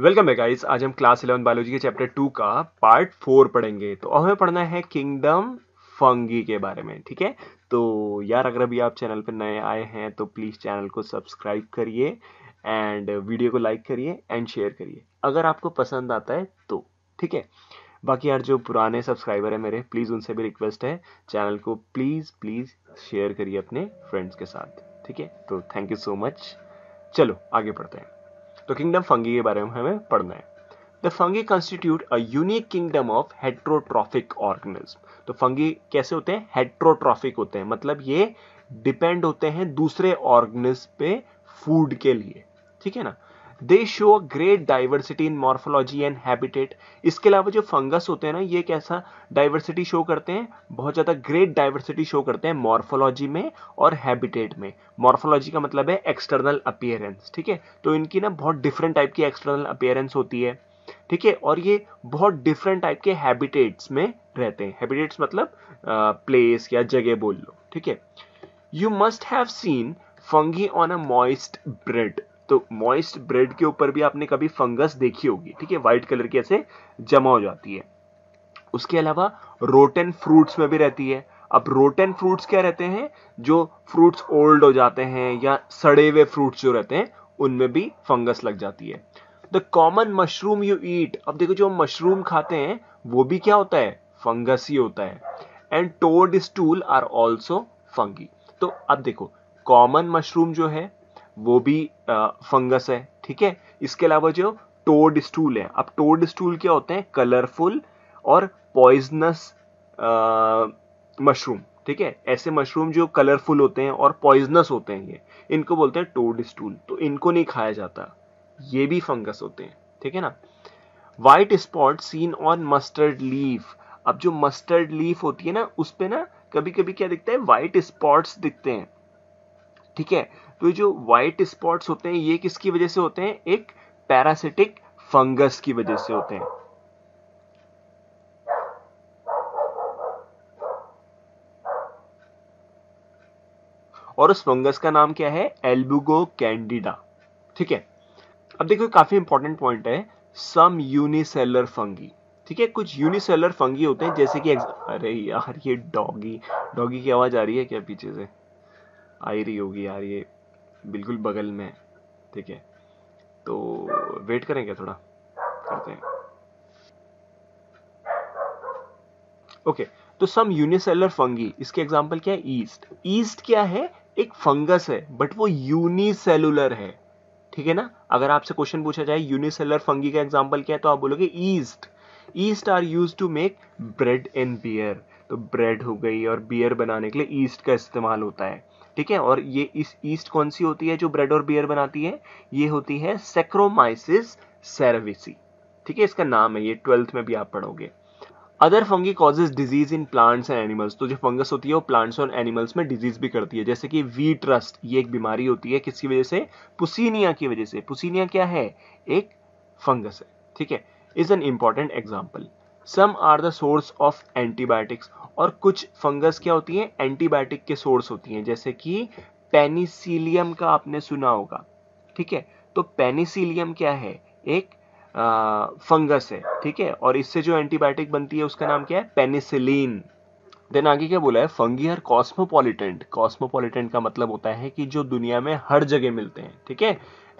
Welcome है guys आज हम क्लास इलेवन बायोलॉजी के चैप्टर टू का पार्ट फोर पढ़ेंगे तो हमें पढ़ना है किंगडम फंगी के बारे में ठीक है तो यार अगर अभी आप चैनल पर नए आए हैं तो प्लीज़ चैनल को सब्सक्राइब करिए एंड वीडियो को लाइक करिए एंड शेयर करिए अगर आपको पसंद आता है तो ठीक है बाकी यार जो पुराने सब्सक्राइबर हैं मेरे प्लीज़ उनसे भी रिक्वेस्ट है चैनल को प्लीज़ प्लीज़ शेयर करिए अपने फ्रेंड्स के साथ ठीक है तो थैंक यू सो मच चलो आगे पढ़ते हैं तो किंगडम फंगी के बारे में हमें पढ़ना है the fungi constitute a unique kingdom of heterotrophic organism तो फंगी कैसे होते हैं हेट्रोट्रॉफिक होते हैं मतलब ये डिपेंड होते हैं दूसरे ऑर्गेनिज्म पे फूड के लिए ठीक है ना they show a great diversity in morphology and habitat इसके अलावा जो फंगस होते हैं ना ये कैसा डाइवर्सिटी शो करते हैं बहुत ज़्यादा ग्रेट डाइवर्सिटी शो करते हैं मॉर्फोलॉजी में और हैबिटेट में मॉर्फोलॉजी का मतलब है एक्सटर्नल अपियरेंस ठीक है तो इनकी ना बहुत डिफरेंट टाइप की एक्सटर्नल अपियरेंस होती है ठीक है और ये बहुत डिफरेंट टाइप के हैबिटेट्स में रहते हैं हैबिटेट्स मतलब प्लेस या जगह बोल लो ठीक है you must have seen fungi on a moist bread तो मॉइस्ट ब्रेड के ऊपर भी आपने कभी फंगस देखी होगी ठीक है व्हाइट कलर की ऐसे जमा हो जाती है उसके अलावा रोटेन फ्रूट्स में भी रहती है अब रोटेन फ्रूट्स क्या रहते हैं जो फ्रूट्स ओल्ड हो जाते हैं या सड़े हुए फ्रूट्स जो रहते हैं उनमें भी फंगस लग जाती है the common mushroom you eat अब देखो जो हम मशरूम खाते हैं वो भी क्या होता है फंगस ही होता है and toad stool are also fungi तो अब देखो कॉमन मशरूम जो है वो भी फंगस है ठीक है इसके अलावा जो टोड स्टूल है अब टोड स्टूल क्या होते हैं कलरफुल और पॉइजनस मशरूम ठीक है ऐसे मशरूम जो कलरफुल होते हैं और पॉइजनस होते हैं ये इनको बोलते हैं टोड स्टूल तो इनको नहीं खाया जाता ये भी फंगस होते हैं ठीक है ना white spot seen on mustard leaf अब जो मस्टर्ड लीफ होती है ना उस पर ना कभी कभी क्या दिखता है व्हाइट स्पॉट्स दिखते हैं ठीक है तो जो व्हाइट स्पॉट्स होते हैं ये किसकी वजह से होते हैं एक पैरासिटिक फंगस की वजह से होते हैं और उस फंगस का नाम क्या है एल्बुगो कैंडिडा ठीक है अब देखो काफी इंपॉर्टेंट पॉइंट है सम यूनिसेलर फंगी ठीक है कुछ यूनिसेलर फंगी होते हैं जैसे कि अरे यार ये डॉगी डॉगी की आवाज आ रही है क्या पीछे से आ रही होगी यार ये बिल्कुल बगल में ठीक है तो वेट करें क्या थोड़ा करते हैं ओके तो सम यूनिसेलर फंगी इसके एग्जांपल क्या है ईस्ट ईस्ट क्या है एक फंगस है बट वो यूनिसेलुलर है ठीक है ना अगर आपसे क्वेश्चन पूछा जाए यूनिसेलर फंगी का एग्जांपल क्या है तो आप बोलोगे yeast yeast are used to make bread and beer तो ब्रेड हो गई और बियर बनाने के लिए ईस्ट का इस्तेमाल होता है ठीक है और ये इस ईस्ट कौन सी होती है जो ब्रेड और बियर बनाती है ये होती है सेक्रोमाइसिस सेरविसी ठीक है इसका नाम है ये ट्वेल्थ में भी आप पढ़ोगे other fungi causes disease in plants and animals तो जो फंगस होती है वो प्लांट्स और एनिमल्स में डिजीज भी करती है जैसे कि वी ट्रस्ट ये एक बीमारी होती है किसकी वजह से पुसीनिया की वजह से पुसीनिया क्या है एक फंगस है ठीक है is an important example some are the source of antibiotics और कुछ फंगस क्या होती हैं एंटीबायोटिक के सोर्स होती हैं जैसे कि पेनिसिलियम का आपने सुना होगा ठीक है तो पेनिसिलियम क्या है एक आ, फंगस है ठीक है और इससे जो एंटीबायोटिक बनती है उसका नाम क्या है पेनिसिलिन देन आगे क्या बोला है फंगी हर कॉस्मोपोलिटेंट कॉस्मोपोलिटेंट का मतलब होता है कि जो दुनिया में हर जगह मिलते हैं ठीक है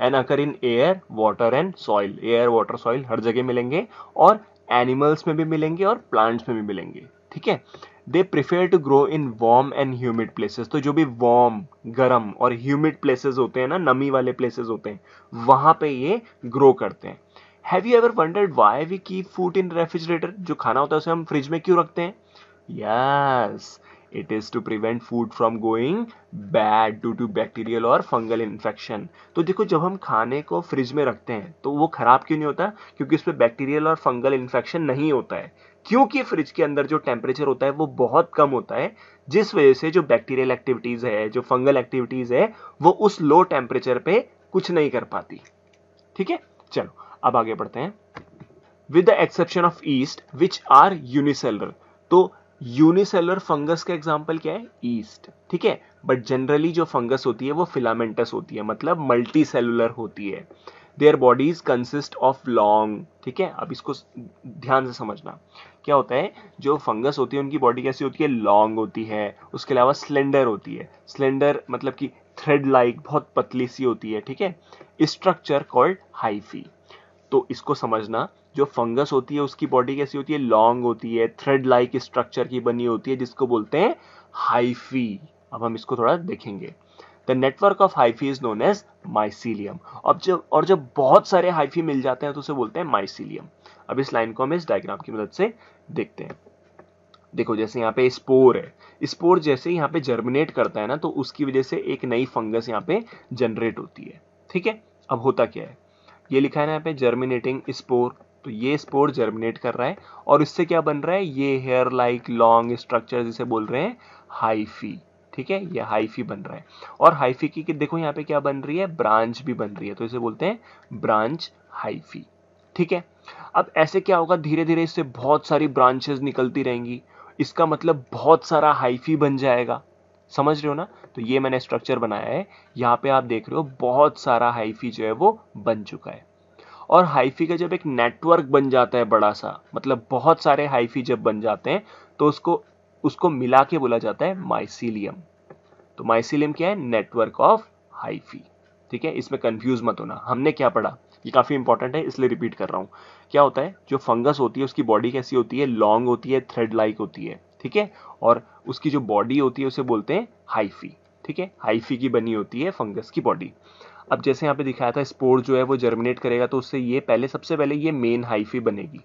an occur in air water and soil air water soil हर जगह मिलेंगे और एनिमल्स में भी मिलेंगे और प्लांट्स में भी मिलेंगे ठीक है they prefer to grow in warm and humid places तो जो भी वार्म गर्म और ह्यूमिड प्लेसेस होते हैं ना नमी वाले प्लेसेस होते हैं वहां पे ये ग्रो करते हैं have you ever wondered why we keep food in refrigerator जो खाना होता है उसे हम फ्रिज में क्यों रखते हैं yes yes. It is to prevent food from going bad due to bacterial और फंगल इन्फेक्शन तो देखो जब हम खाने को फ्रिज में रखते हैं तो वो खराब क्यों नहीं होता क्योंकि उसमें बैक्टीरियल और फंगल इन्फेक्शन नहीं होता है क्योंकि फ्रिज के अंदर जो टेम्परेचर होता है वो बहुत कम होता है जिस वजह से जो बैक्टीरियल एक्टिविटीज़ है जो फंगल एक्टिविटीज़ है वो उस लो टेम्परेचर पे कुछ नहीं कर पाती ठीक है चलो अब आगे बढ़ते हैं with the exception of yeast which are unicellular तो यूनिसेलर फंगस का एग्जाम्पल क्या है ईस्ट ठीक है बट जनरली जो फंगस होती है वो फिलामेंटस होती है मतलब मल्टी सेलुलर होती है their bodies consist of long ठीक है अब इसको ध्यान से समझना क्या होता है जो फंगस होती है उनकी बॉडी कैसी होती है लॉन्ग होती है उसके अलावा स्लेंडर होती है स्लेंडर मतलब कि थ्रेड लाइक बहुत पतली सी होती है ठीक है स्ट्रक्चर कॉल्ड हाइफी तो इसको समझना जो फंगस होती है उसकी बॉडी कैसी होती है लॉन्ग होती है थ्रेड लाइक स्ट्रक्चर की बनी होती है जिसको बोलते हैं हाइफी अब हम इसको थोड़ा देखेंगे the network of hyphae is known as mycelium अब जब और जब बहुत सारे हाइफी मिल जाते हैं तो उसे बोलते हैं माइसिलियम अब इस लाइन को हम इस डायग्राम की मदद से देखते हैं देखो जैसे यहाँ पे स्पोर है स्पोर जैसे यहाँ पे जर्मिनेट करता है ना तो उसकी वजह से एक नई फंगस यहाँ पे जनरेट होती है ठीक है अब होता क्या है ये लिखा है ना यहाँ पे जर्मिनेटिंग स्पोर तो ये स्पोर जर्मिनेट कर रहा है और इससे क्या बन रहा है ये हेयर लाइक लॉन्ग स्ट्रक्चर जिसे बोल रहे हैं हाइफी ठीक है ये हाइफी बन रहा है और हाइफी की देखो यहाँ पे क्या बन रही है ब्रांच भी बन रही है तो इसे बोलते हैं ब्रांच हाइफी ठीक है अब ऐसे क्या होगा धीरे धीरे इससे बहुत सारी ब्रांचेस निकलती रहेंगी इसका मतलब बहुत सारा हाइफी बन जाएगा समझ रहे हो ना तो ये मैंने स्ट्रक्चर बनाया है यहाँ पे आप देख रहे हो बहुत सारा हाइफी जो है वो बन चुका है और हाइफी का जब एक नेटवर्क बन जाता है बड़ा सा मतलब बहुत सारे हाइफी जब बन जाते हैं तो उसको उसको मिला के बोला जाता है माइसिलियम तो माइसिलियम क्या है नेटवर्क ऑफ हाइफी ठीक है इसमें कंफ्यूज मत होना हमने क्या पढ़ा ये काफ़ी इंपॉर्टेंट है इसलिए रिपीट कर रहा हूं क्या होता है जो फंगस होती है उसकी बॉडी कैसी होती है लॉन्ग होती है थ्रेड लाइक होती है ठीक है और उसकी जो बॉडी होती है उसे बोलते हैं हाइफी ठीक है हाइफी की बनी होती है फंगस की बॉडी अब जैसे यहाँ पे दिखाया था स्पोर जो है वो जर्मिनेट करेगा तो उससे ये पहले सबसे पहले ये मेन हाइफी बनेगी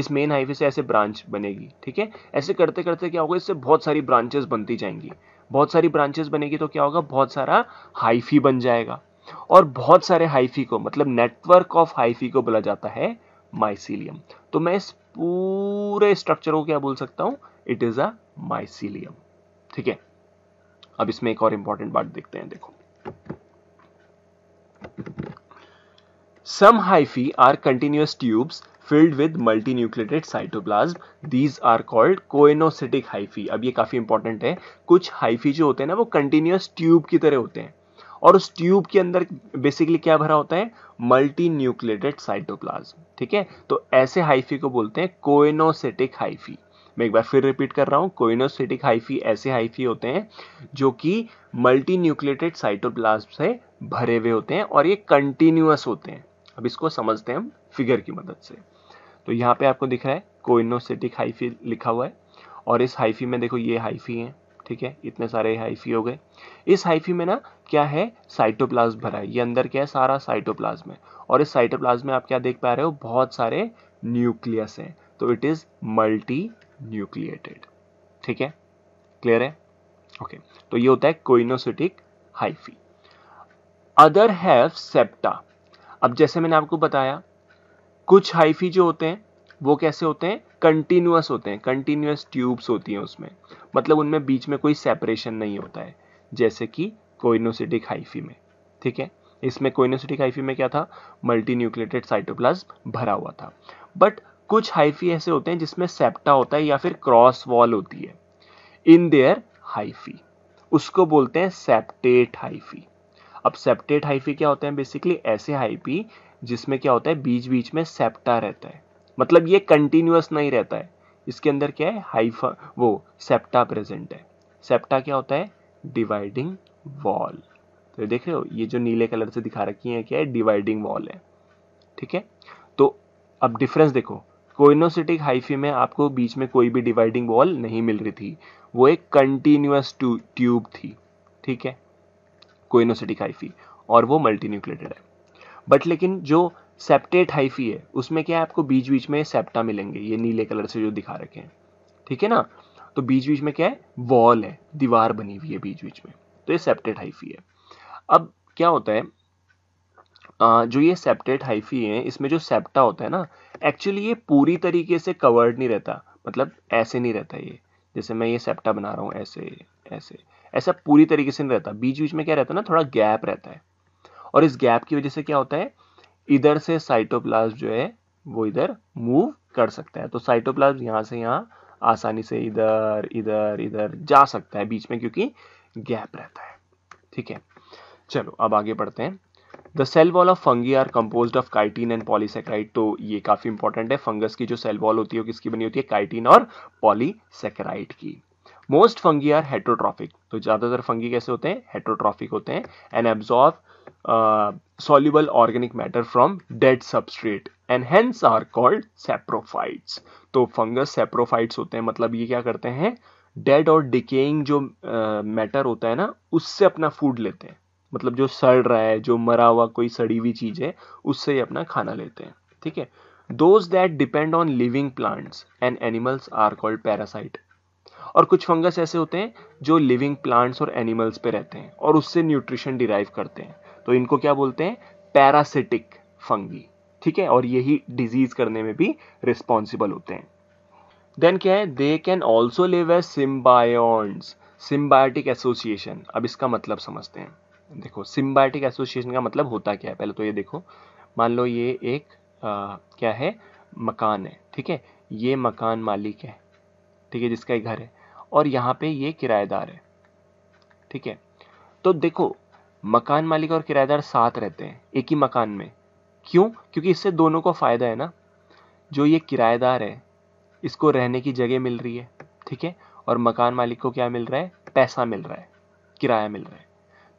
इस मेन हाइफी से ऐसे ब्रांच बनेगी ठीक है ऐसे करते करते क्या होगा इससे बहुत सारी ब्रांचेस बनती जाएंगी बहुत सारी ब्रांचेस बनेगी तो क्या होगा बहुत सारा हाईफी बन जाएगा और बहुत सारे हाईफी को मतलब नेटवर्क ऑफ हाइफी को बोला जाता है माइसिलियम तो मैं इस पूरे स्ट्रक्चर को क्या बोल सकता हूं इट इज अ माइसिलियम ठीक है अब इसमें एक और इंपॉर्टेंट बात देखते हैं देखो Some hyphae are continuous tubes filled with multinucleated cytoplasm. These are called coenocytic hyphae. अब ये काफ़ी important है कुछ hyphae जो होते हैं ना वो continuous tube की तरह होते हैं और उस tube के अंदर basically क्या भरा होता है multinucleated cytoplasm. साइटोप्लाज्म ठीक है तो ऐसे हाइफी को बोलते हैं कोएनोसिटिक हाइफी मैं एक बार फिर रिपीट कर रहा हूँ कोइनोसिटिक हाइफी ऐसे हाइफी होते हैं जो कि मल्टी न्यूक्लेटेड साइटोप्लाज्म से भरे हुए होते हैं और ये कंटिन्यूस होते हैं अब इसको समझते हैं हम फिगर की मदद से तो यहाँ पे आपको दिख रहा है कोइनोसिटिक हाइफी लिखा हुआ है और इस हाइफी में देखो ये हाइफी है ठीक है इतने सारे हाइफी हो गए इस हाइफी में ना क्या है साइटोप्लाज्म भरा है ये अंदर क्या है सारा साइटोप्लाज्म है और इस साइटोप्लाज्म में आप क्या देख पा रहे हो बहुत सारे न्यूक्लियस हैं तो इट इज़ मल्टी न्यूक्लिएटेड ठीक है क्लियर है ओके okay. तो ये होता है coenocytic hyphae other have septa अब जैसे मैंने आपको बताया कुछ हाइफी जो होते हैं वो कैसे होते हैं कंटिन्यूस होते हैं कंटिन्यूस ट्यूब्स होती हैं उसमें मतलब उनमें बीच में कोई सेपरेशन नहीं होता है जैसे कि कोइनोसिटिक हाइफी में ठीक है इसमें कोइनोसिटिक हाइफी में क्या था मल्टी न्यूक्लेटेड साइटोप्लाज्म भरा हुआ था बट कुछ हाइफी ऐसे होते हैं जिसमें सेप्टा होता है या फिर क्रॉस वॉल होती है इन देयर हाइफी उसको बोलते हैं सेप्टेट हाइफी अब सेप्टेट हाइफी क्या होते हैं बेसिकली ऐसे हाइपी जिसमें क्या होता है बीच बीच में सेप्टा रहता है मतलब ये कंटिन्यूस नहीं रहता है इसके अंदर क्या है हाइफा वो सेप्टा प्रेजेंट है सेप्टा क्या होता है डिवाइडिंग वॉल तो देख रहे हो ये जो नीले कलर से दिखा रखी है क्या है डिवाइडिंग वॉल है ठीक है तो अब डिफरेंस देखो कोइनोसिटिक हाइफी में आपको बीच में कोई भी डिवाइडिंग वॉल नहीं मिल रही थी वो एक कंटिन्यूस ट्यूब थी ठीक है कोइनोसिटिक हाइफी और वो मल्टी न्यूक्लेटेड है बट लेकिन जो सेप्टेट हाइफी है उसमें क्या है आपको बीच बीच में सेप्टा मिलेंगे ये नीले कलर से जो दिखा रखे हैं ठीक है ना तो बीच बीच में क्या है वॉल है दीवार बनी हुई है बीच बीच में तो ये सेप्टेट हाइफी है अब क्या होता है आ, जो ये सेप्टेट हाइफी है इसमें जो सेप्टा होता है ना एक्चुअली ये पूरी तरीके से कवर्ड नहीं रहता मतलब ऐसे नहीं रहता ये जैसे मैं ये सेप्टा बना रहा हूँ ऐसे ऐसे ऐसा पूरी तरीके से नहीं रहता बीच बीच में क्या रहता है ना थोड़ा गैप रहता है और इस गैप की वजह से क्या होता है इधर से साइटोप्लाज्म जो है वो इधर मूव कर सकता है तो साइटोप्लाज्म यहां से यहां आसानी से इधर इधर इधर जा सकता है बीच में क्योंकि गैप रहता है ठीक है चलो अब आगे बढ़ते हैं the cell wall of fungi are compose of chitin and polysaccharide तो ये काफी इंपॉर्टेंट है फंगस की जो सेल वॉल होती है किसकी बनी होती है काइटिन और पॉलीसेक्राइड की मोस्ट फंगी आर हेट्रोट्रॉफिक तो ज़्यादातर फंगी कैसे होते हैं हेट्रोट्रॉफिक होते हैं and absorb soluble organic matter from dead substrate and hence are called saprophytes तो फंगस सेप्रोफाइट्स होते हैं मतलब ये क्या करते हैं डेड और डिकेइंग जो मैटर uh, होता है ना उससे अपना फूड लेते हैं मतलब जो सड़ रहा है जो मरा हुआ कोई सड़ी हुई चीज़ है उससे ही अपना खाना लेते हैं ठीक है those that depend on living plants and animals are called parasite और कुछ फंगस ऐसे होते हैं जो लिविंग प्लांट्स और एनिमल्स पे रहते हैं और उससे न्यूट्रिशन डिराइव करते हैं तो इनको क्या बोलते हैं पैरासिटिक फंगी ठीक है और यही डिजीज करने में भी रिस्पॉन्सिबल होते हैं देन क्या है they can also live a symbiosis symbiotic association अब इसका मतलब समझते हैं देखो सिम्बायोटिक एसोसिएशन का मतलब होता क्या है पहले तो ये देखो मान लो ये एक आ, क्या है मकान है ठीक है ये मकान मालिक है ठीक है जिसका एक घर है और यहाँ पे ये किराएदार है ठीक है तो देखो मकान मालिक और किराएदार साथ रहते हैं एक ही मकान में क्यों क्योंकि इससे दोनों को फ़ायदा है ना जो ये किराएदार है इसको रहने की जगह मिल रही है ठीक है और मकान मालिक को क्या मिल रहा है पैसा मिल रहा है किराया मिल रहा है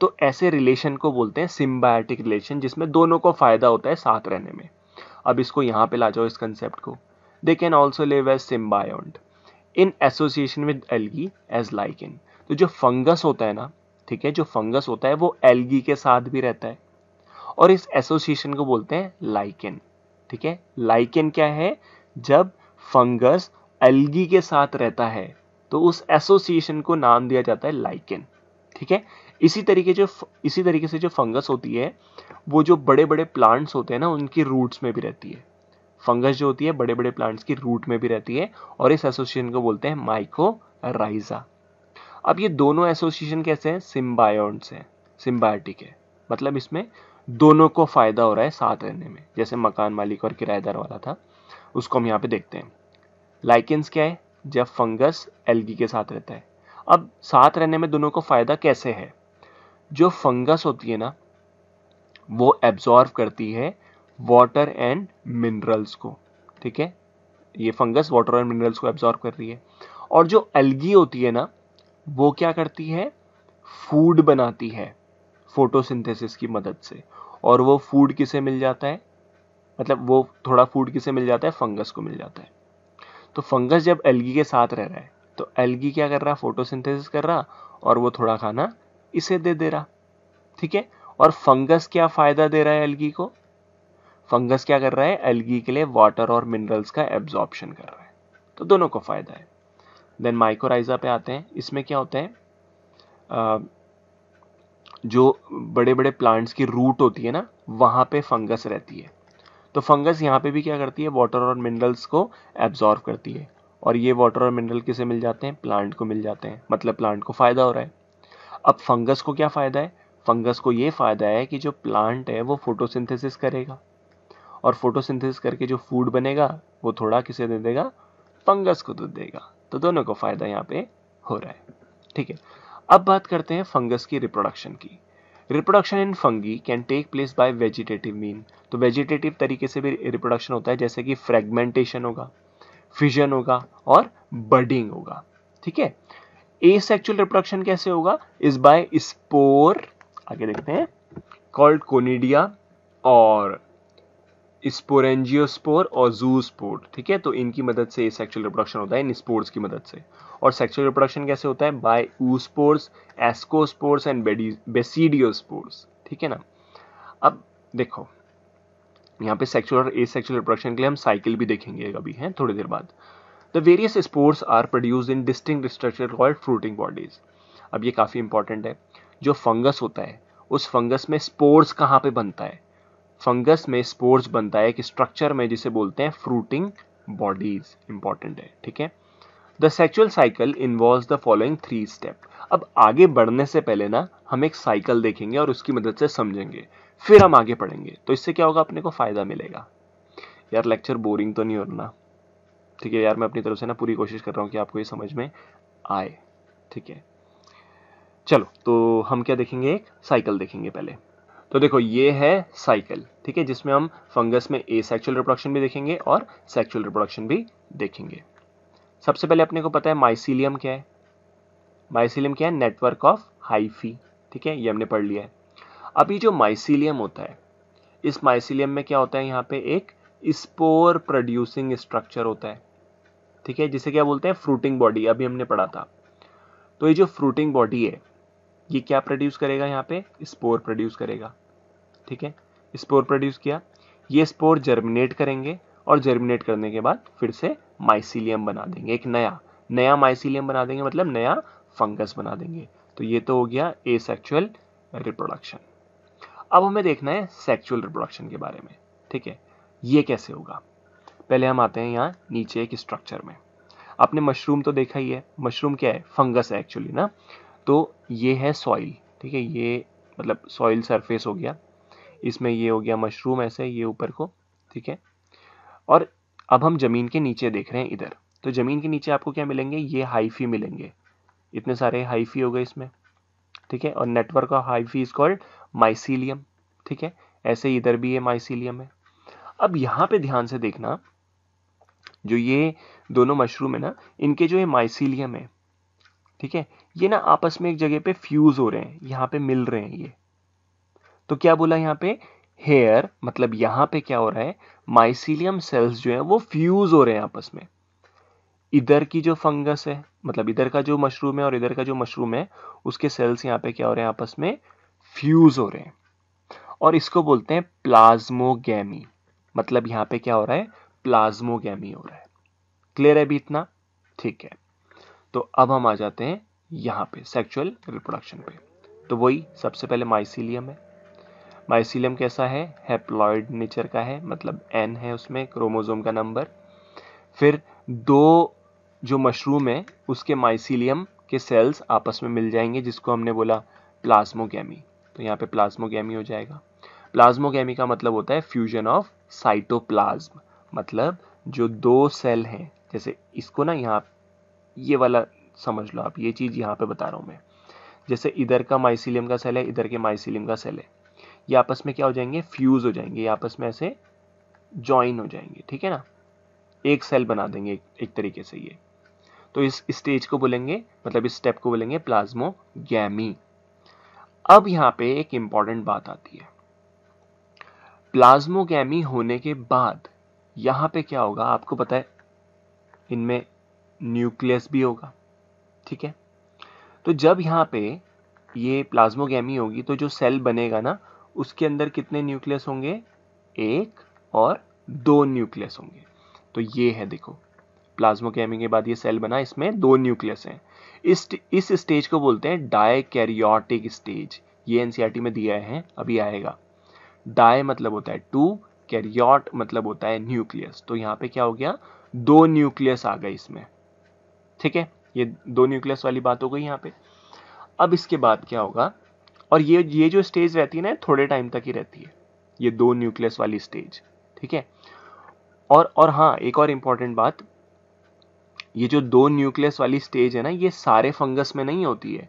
तो ऐसे रिलेशन को बोलते हैं सिम्बायोटिक रिलेशन जिसमें दोनों को फ़ायदा होता है साथ रहने में अब इसको यहां पे ला जाओ इस कंसेप्ट को they can also live as symbiont in association with algae as lichen तो जो फंगस होता है ना ठीक है जो फंगस होता है वो एल्गी के साथ भी रहता है और इस एसोसिएशन को बोलते हैं लाइकिन ठीक है लाइकिन क्या है जब फंगस एल्गी के साथ रहता है तो उस एसोसिएशन को नाम दिया जाता है लाइकिन ठीक है इसी तरीके जो इसी तरीके से जो फंगस होती है वो जो बड़े बड़े प्लांट्स होते हैं ना उनकी रूट्स में भी रहती है फंगस जो होती है बड़े बड़े प्लांट्स की रूट में भी रहती है और इस एसोसिएशन को बोलते हैं माइको राइजा अब ये दोनों एसोसिएशन कैसे हैं सिम्बायोन्स हैं सिम्बायोटिक है मतलब इसमें दोनों को फायदा हो रहा है साथ रहने में जैसे मकान मालिक और किराएदार वाला था उसको हम यहाँ पे देखते हैं लाइकेंस क्या है जब फंगस एल्गी के साथ रहता है अब साथ रहने में दोनों को फायदा कैसे है जो फंगस होती है ना वो एब्जॉर्व करती है वाटर एंड मिनरल्स को ठीक है ये फंगस वाटर एंड मिनरल्स को एब्जॉर्ब कर रही है और जो एल्गी होती है ना वो क्या करती है फूड बनाती है फोटोसिंथेसिस की मदद से और वो फूड किसे मिल जाता है मतलब वो थोड़ा फूड किसे मिल जाता है फंगस को मिल जाता है तो फंगस जब एल्गी के साथ रह रहा है तो एल्गी क्या कर रहा फोटोसिंथेसिस कर रहा और वो थोड़ा खाना इसे दे दे रहा ठीक है और फंगस क्या फायदा दे रहा है एल्गी को फंगस क्या कर रहा है एल्गी के लिए वाटर और मिनरल्स का एब्जॉर्प्शन कर रहा है तो दोनों को फायदा है देन माइक्रोराइजा पे आते हैं इसमें क्या होता है आ, जो बड़े बड़े प्लांट्स की रूट होती है ना वहां पे फंगस रहती है तो फंगस यहाँ पे भी क्या करती है वाटर और मिनरल्स को एब्जॉर्व करती है और ये वाटर और मिनरल किसे मिल जाते हैं प्लांट को मिल जाते हैं मतलब प्लांट को फ़ायदा हो रहा है अब फंगस को क्या फ़ायदा है फंगस को ये फ़ायदा है कि जो प्लांट है वो फोटोसिंथेसिस करेगा और फोटोसिंथेसिस करके जो फूड बनेगा वो थोड़ा किसे दे देगा फंगस को दूध तो देगा तो दोनों को फायदा यहाँ पे हो रहा है ठीक है अब बात करते हैं फंगस की रिप्रोडक्शन की reproduction in fungi can take place by vegetative mean तो वेजिटेटिव तरीके से भी रिप्रोडक्शन होता है जैसे कि फ्रेगमेंटेशन होगा फिजन होगा और बर्डिंग होगा ठीक है ए सेक्चुअल रिप्रोडक्शन कैसे होगा इज बाय स्पोर आगे देखते हैं कॉल्ड कोनिडिया और स्पोरेंजियोस्पोर और जूस्पोर ठीक है तो इनकी मदद से ये सेक्सुअल रिप्रोडक्शन होता है इन स्पोर्स की मदद से और सेक्सुअल रिप्रोडक्शन कैसे होता है by oospores asco ascospores and basidiospores ठीक है ना अब देखो यहाँ पे सेक्सुअल और ए सेक्सुअल रिप्रोडक्शन के लिए हम साइकिल भी देखेंगे अभी हैं थोड़ी देर बाद the various sports are produce in distinct structure called fruiting bodies अब ये काफ़ी इंपॉर्टेंट है जो फंगस होता है उस फंगस में स्पोर्स कहाँ पे बनता है फंगस में स्पोर्स बनता है एक स्ट्रक्चर में जिसे बोलते हैं फ्रूटिंग बॉडीज इंपॉर्टेंट है ठीक है the sexual cycle involve the following three step अब आगे बढ़ने से पहले ना हम एक साइकिल देखेंगे और उसकी मदद से समझेंगे फिर हम आगे पढ़ेंगे तो इससे क्या होगा अपने को फायदा मिलेगा यार लेक्चर बोरिंग तो नहीं होना ठीक है यार मैं अपनी तरफ से ना पूरी कोशिश कर रहा हूँ कि आपको ये समझ में आए ठीक है चलो तो हम क्या देखेंगे एक साइकिल देखेंगे पहले तो देखो ये है साइकिल ठीक है जिसमें हम फंगस में ए सेक्चुअल रिप्रोडक्शन भी देखेंगे और सेक्चुअल रिप्रोडक्शन भी देखेंगे सबसे पहले अपने को पता है माइसिलियम क्या है माइसिलियम क्या है नेटवर्क ऑफ हाइफी ठीक है ये हमने पढ़ लिया है अब ये जो माइसिलियम होता है इस माइसिलियम में क्या होता है यहाँ पे एक स्पोर प्रोड्यूसिंग स्ट्रक्चर होता है ठीक है जिसे क्या बोलते हैं फ्रूटिंग बॉडी अभी हमने पढ़ा था तो ये जो फ्रूटिंग बॉडी है ये क्या प्रोड्यूस करेगा यहाँ पे स्पोर प्रोड्यूस करेगा ठीक है स्पोर प्रोड्यूस किया ये स्पोर जर्मिनेट करेंगे और जर्मिनेट करने के बाद फिर से माइसिलियम बना देंगे एक नया नया माइसिलियम बना देंगे मतलब नया फंगस बना देंगे तो ये तो हो गया ए सेक्चुअल रिप्रोडक्शन अब हमें देखना है सेक्चुअल रिप्रोडक्शन के बारे में ठीक है ये कैसे होगा पहले हम आते हैं यहाँ नीचे एक स्ट्रक्चर में आपने मशरूम तो देखा ही है मशरूम क्या है फंगस है एक्चुअली ना तो ये है सॉइल ठीक है ये मतलब सॉइल सरफेस हो गया इसमें ये हो गया मशरूम ऐसे ये ऊपर को ठीक है और अब हम ज़मीन के नीचे देख रहे हैं इधर तो ज़मीन के नीचे आपको क्या मिलेंगे ये हाइफी मिलेंगे इतने सारे हाइफी हो गए इसमें ठीक है और network of hyphae is called mycelium ठीक है ऐसे इधर भी ये माइसीलियम है अब यहां पे ध्यान से देखना जो ये दोनों मशरूम है ना इनके जो ये माइसीलियम है ठीक है ये ना आपस में एक जगह पे फ्यूज़ हो रहे हैं यहाँ पे मिल रहे हैं ये तो क्या बोला यहाँ पे हेयर मतलब यहाँ पे क्या हो रहा है माइसिलियम सेल्स जो है वो फ्यूज हो रहे हैं आपस में इधर की जो फंगस है मतलब इधर का जो मशरूम है और इधर का जो मशरूम है उसके सेल्स यहाँ पे क्या हो रहे हैं आपस में फ्यूज हो रहे हैं और इसको बोलते हैं प्लाज्मोगैमी मतलब यहाँ पे क्या हो रहा है प्लाज्मोगैमी हो रहा है क्लियर है भी इतना ठीक है तो अब हम आ जाते हैं यहाँ पे सेक्सुअल रिप्रोडक्शन पे तो वही सबसे पहले माइसिलियम है माइसिलियम कैसा है हेप्लॉयड नेचर का है मतलब एन है उसमें क्रोमोजोम का नंबर फिर दो जो मशरूम है उसके माइसिलियम के सेल्स आपस में मिल जाएंगे जिसको हमने बोला प्लाज्मोगैमी तो यहाँ पे प्लाज्मोगैमी हो जाएगा प्लाज्मोगैमी का मतलब होता है फ्यूजन ऑफ साइटोप्लाज्म मतलब जो दो सेल हैं जैसे इसको ना यहाँ ये वाला समझ लो आप ये चीज़ यहाँ पे बता रहा हूँ मैं जैसे इधर का माइसिलियम का सेल है इधर के माइसिलियम का सेल है ये आपस में क्या हो जाएंगे फ्यूज़ हो जाएंगे ये आपस में ऐसे ज्वाइन हो जाएंगे ठीक है ना एक सेल बना देंगे एक, एक तरीके से ये तो इस स्टेज को बोलेंगे मतलब इस स्टेप को बोलेंगे प्लाज्मोगी अब यहां पे एक इंपॉर्टेंट बात आती है प्लाज्मोगैमी होने के बाद यहां पे क्या होगा आपको पता है इनमें न्यूक्लियस भी होगा ठीक है तो जब यहां पे ये प्लाज्मोगी होगी तो जो सेल बनेगा ना उसके अंदर कितने न्यूक्लियस होंगे एक और दो न्यूक्लियस होंगे तो ये है देखो प्लाज्मो कैमिंग के बाद ये सेल बना इसमें दो न्यूक्लियस हैं इस इस स्टेज को बोलते हैं डायकैरियोटिक स्टेज ये एनसीईआरटी e में दिया है अभी आएगा डाय मतलब होता है टू कैरियोट मतलब होता है न्यूक्लियस तो यहाँ पे क्या हो गया दो न्यूक्लियस आ गए इसमें ठीक है ये दो न्यूक्लियस वाली बात हो गई यहाँ पे अब इसके बाद क्या होगा और ये ये जो स्टेज रहती है ना थोड़े टाइम तक ही रहती है ये दो न्यूक्लियस वाली स्टेज ठीक है और और हाँ एक और इम्पॉर्टेंट बात ये जो दो न्यूक्लियस वाली स्टेज है ना ये सारे फंगस में नहीं होती है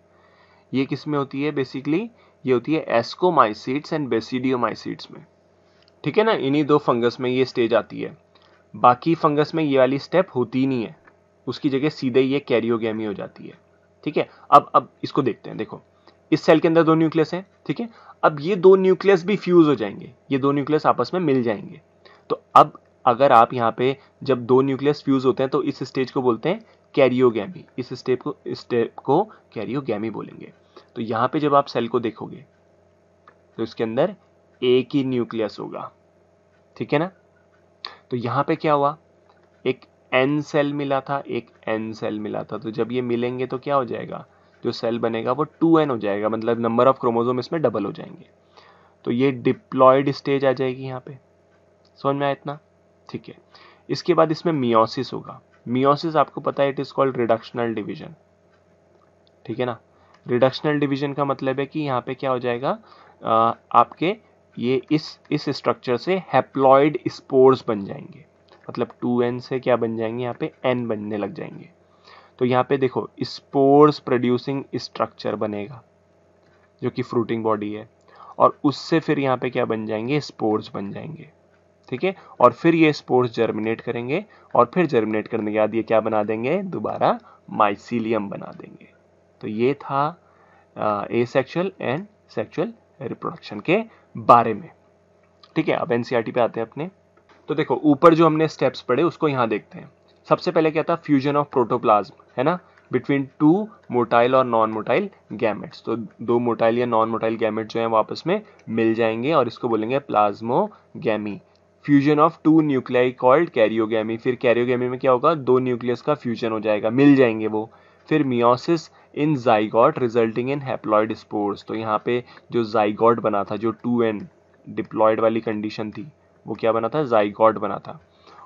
ये किस में होती है बेसिकली ये होती है एस्कोमाइसिट्स एंड बेसिडियोमाइसिट्स में ठीक है ना इन्हीं दो फंगस में ये स्टेज आती है बाकी फंगस में ये वाली स्टेप होती नहीं है उसकी जगह सीधे ये कैरियोगेमी हो जाती है ठीक है अब अब इसको देखते हैं देखो इस सेल के अंदर दो न्यूक्लियस हैं ठीक है अब ये दो न्यूक्लियस भी फ्यूज हो जाएंगे ये दो न्यूक्लियस आपस में मिल जाएंगे तो अब अगर आप यहाँ पे जब दो न्यूक्लियस फ्यूज होते हैं तो इस स्टेज को बोलते हैं कैरियोगैमी इस स्टेप को स्टेप को कैरियोगैमी बोलेंगे तो यहाँ पे जब आप सेल को देखोगे तो इसके अंदर एक ही न्यूक्लियस होगा ठीक है ना तो यहाँ पे क्या हुआ एक एन सेल मिला था एक एन सेल मिला था तो जब ये मिलेंगे तो क्या हो जाएगा जो सेल बनेगा वो टू एन हो जाएगा मतलब नंबर ऑफ क्रोमोजोम इसमें डबल हो जाएंगे तो ये डिप्लॉयड स्टेज आ जाएगी यहाँ पे समझ में आया इतना ठीक है इसके बाद इसमें मियोसिस होगा मियोसिस आपको पता है it is called reductional division ठीक है ना रिडक्शनल डिवीजन का मतलब है कि यहाँ पे क्या हो जाएगा आ, आपके ये इस इस स्ट्रक्चर से हैप्लॉयड स्पोर्स बन जाएंगे मतलब टू एन से क्या बन जाएंगे यहाँ पे एन बनने लग जाएंगे तो यहाँ पे देखो स्पोर्स प्रोड्यूसिंग स्ट्रक्चर बनेगा जो कि फ्रूटिंग बॉडी है और उससे फिर यहाँ पे क्या बन जाएंगे स्पोर्स बन जाएंगे ठीक है और फिर ये स्पोर्स जर्मिनेट करेंगे और फिर जर्मिनेट करने के बाद ये क्या बना देंगे दोबारा माइसिलियम बना देंगे तो ये था asexual and sexual reproduction के बारे में ठीक है अब एनसीआरटी e पे आते हैं अपने तो देखो ऊपर जो हमने स्टेप्स पढ़े उसको यहां देखते हैं सबसे पहले क्या था फ्यूजन ऑफ प्रोटोप्लाज्म है ना बिटवीन टू मोटाइल और नॉन मोटाइल गैमेट्स तो दो मोटाइल या नॉन मोटाइल गैमेट जो है वो आपस में मिल जाएंगे और इसको बोलेंगे plasmogamy fusion of two nuclei called karyogamy फिर कैरियोगैमी में क्या होगा दो न्यूक्लियस का फ्यूजन हो जाएगा मिल जाएंगे वो फिर meiosis in zygote resulting in haploid spores तो यहाँ पे जो जाइगॉट बना था जो टू एन डिप्लॉयड वाली कंडीशन थी वो क्या बना था जाइगॉट बना था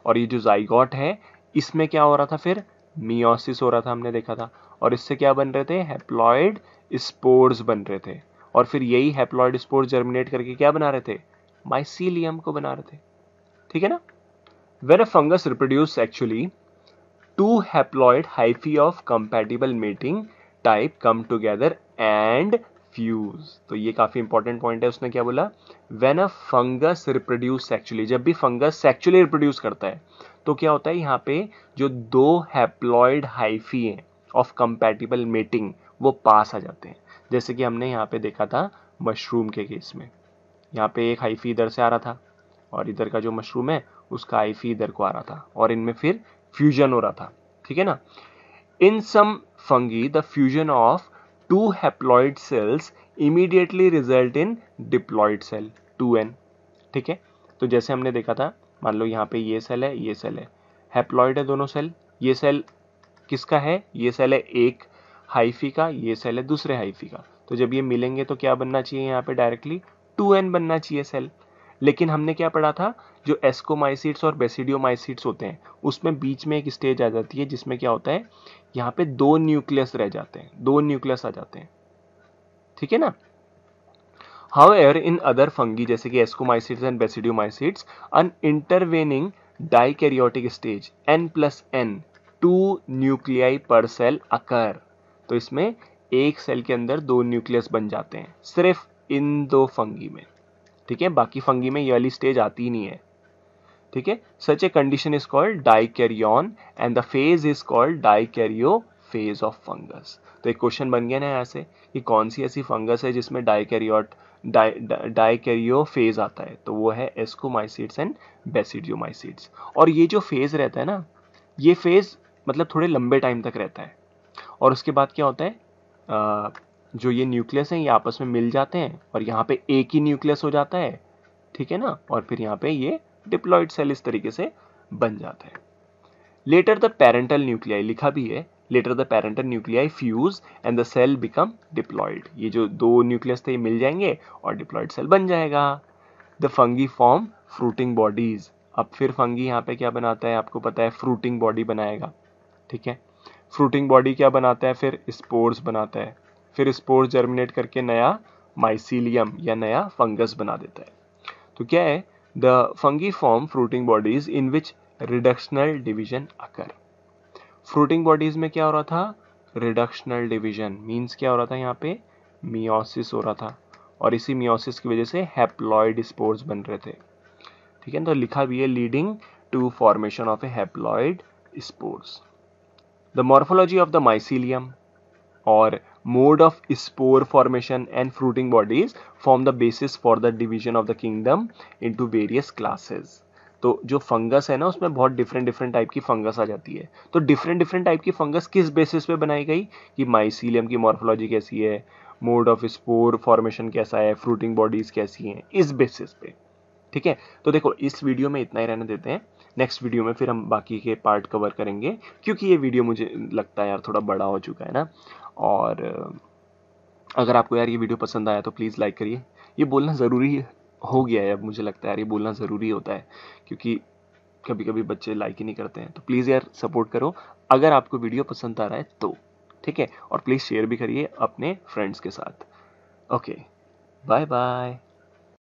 और ये जो जाइगॉट है इसमें क्या हो रहा था फिर मियोसिस हो रहा था हमने देखा था और इससे क्या बन रहे थे हेप्लॉयड स्पोर्स बन रहे थे और फिर यही हेप्लॉयड स्पोर्स जर्मिनेट करके क्या बना रहे थे माइसीलियम को बना रहे थे ठीक है ना when a fungus reproduce actually two haploid hyphae of compatible mating type come together and fuse तो ये काफी इंपॉर्टेंट पॉइंट है उसने क्या बोला when a fungus reproduce actually जब भी फंगस एक्चुअली रिप्रोड्यूस करता है तो क्या होता है यहाँ पे जो दो हैप्लॉयड हाइफी हैं ऑफ कंपैटिबल मेटिंग वो पास आ जाते हैं जैसे कि हमने यहाँ पे देखा था मशरूम के केस में यहाँ पे एक हाइफी इधर से आ रहा था और इधर का जो मशरूम है उसका हाइफी इधर को आ रहा था और इनमें फिर फ्यूजन हो रहा था ठीक है ना in some fungi the fusion of two haploid cells immediately result in diploid cell two n ठीक है तो जैसे हमने देखा था मान लो यहाँ पे ये सेल है ये सेल है हैप्लॉइड है दोनों सेल ये सेल किसका है ये सेल है एक हाइफी का ये सेल है दूसरे हाइफी का तो जब ये मिलेंगे तो क्या बनना चाहिए यहाँ पे डायरेक्टली टू एन बनना चाहिए सेल लेकिन हमने क्या पढ़ा था जो एस्कोमाइसिट्स और बेसिडियोमाइसिट्स होते हैं उसमें बीच में एक स्टेज आ जाती है जिसमें क्या होता है यहाँ पे दो न्यूक्लियस रह जाते हैं दो न्यूक्लियस आ जाते हैं ठीक है ना However, in other fungi जैसे कि ascomycetes and basidiomycetes, an intervening dikaryotic stage n plus n two nuclei पर सेल अकर तो इसमें एक सेल के अंदर दो न्यूक्लियस बन जाते हैं सिर्फ इन दो फंगी में ठीक है बाकी फंगी में ये वाली स्टेज आती ही नहीं है ठीक है such a condition is called dikaryon and the phase is called dikaryophase of fungus तो एक क्वेश्चन बन गया ना यहाँ से कि कौन सी ऐसी फंगस है जिसमें डाइकेरियोट डाई फेज आता है तो वो है एस्कोमाइसिड्स एंड बेसिडियोमाइसिड्स और ये जो फेज रहता है ना ये फेज मतलब थोड़े लंबे टाइम तक रहता है और उसके बाद क्या होता है आ, जो ये न्यूक्लियस हैं ये आपस में मिल जाते हैं और यहाँ पे एक ही न्यूक्लियस हो जाता है ठीक है ना और फिर यहाँ पे ये डिप्लॉइड सेल इस तरीके से बन जाता है लेटर द पेरेंटल न्यूक्लियाई लिखा भी है later the parent and nuclei fuse and the cell become diploid ये जो दो न्यूक्लियस थे ये मिल जाएंगे और डिप्लॉयड सेल बन जाएगा the fungi form fruiting bodies अब फिर फंगी यहाँ पे क्या बनाता है आपको पता है फ्रूटिंग बॉडी बनाएगा ठीक है फ्रूटिंग बॉडी क्या बनाता है फिर स्पोर्स बनाता है फिर स्पोर्स जर्मिनेट करके नया माइसीलियम या नया फंगस बना देता है तो क्या है the fungi form fruiting bodies in which reductional division occur fruiting bodies में क्या हो रहा था रिडक्शनल डिवीजन मींस क्या हो रहा था यहाँ पे मियोसिस हो रहा था और इसी मियोसिस की वजह से हैप्लॉयड स्पोर्स बन रहे थे ठीक है तो लिखा भी है leading to formation of a haploid spores the morphology of the mycelium और of spore formation and fruiting bodies bodies the basis for the division of the kingdom into various classes तो जो fungus है ना उसमें बहुत different different type की fungus आ जाती है तो डिफरेंट डिफरेंट टाइप की फंगस किस बेसिस पे बनाई गई कि माइसीलियम की मॉर्फोलॉजी कैसी है मोड ऑफ स्पोर फॉर्मेशन कैसा है फ्रूटिंग बॉडीज कैसी हैं इस बेसिस पे ठीक है तो देखो इस वीडियो में इतना ही रहने देते हैं नेक्स्ट वीडियो में फिर हम बाकी के पार्ट कवर करेंगे क्योंकि ये वीडियो मुझे लगता है यार थोड़ा बड़ा हो चुका है ना और अगर आपको यार ये वीडियो पसंद आया तो प्लीज़ लाइक करिए ये बोलना ज़रूरी है हो गया है अब मुझे लगता है यार ये बोलना ज़रूरी होता है क्योंकि कभी कभी बच्चे लाइक ही नहीं करते हैं तो प्लीज़ यार सपोर्ट करो अगर आपको वीडियो पसंद आ रहा है तो ठीक है और प्लीज़ शेयर भी करिए अपने फ्रेंड्स के साथ ओके बाय बाय